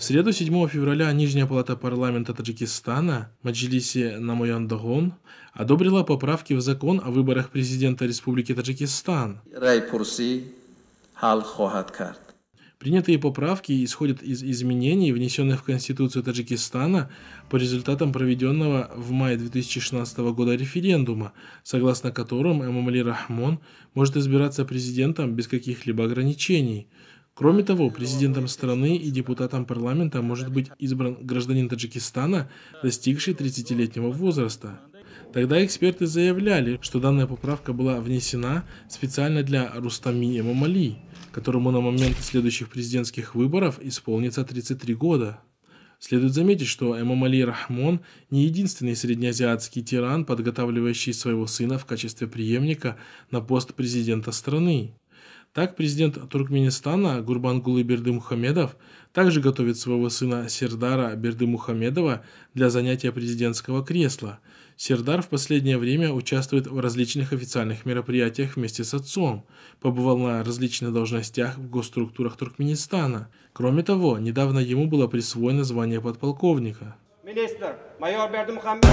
В среду 7 февраля Нижняя палата парламента Таджикистана маджилиси Намояндагон одобрила поправки в закон о выборах президента Республики Таджикистан. Принятые поправки исходят из изменений, внесенных в Конституцию Таджикистана по результатам проведенного в мае 2016 года референдума, согласно которым Эмамали Рахмон может избираться президентом без каких-либо ограничений. Кроме того, президентом страны и депутатом парламента может быть избран гражданин Таджикистана, достигший 30-летнего возраста. Тогда эксперты заявляли, что данная поправка была внесена специально для Рустами Эмамали, которому на момент следующих президентских выборов исполнится 33 года. Следует заметить, что Эмамали Рахмон не единственный среднеазиатский тиран, подготавливающий своего сына в качестве преемника на пост президента страны. Так, президент Туркменистана Гурбангулы Бердымухамедов также готовит своего сына Сердара Бердымухамедова для занятия президентского кресла. Сердар в последнее время участвует в различных официальных мероприятиях вместе с отцом, побывал на различных должностях в госструктурах Туркменистана. Кроме того, недавно ему было присвоено звание подполковника. Министр, майор Бердымухамедов.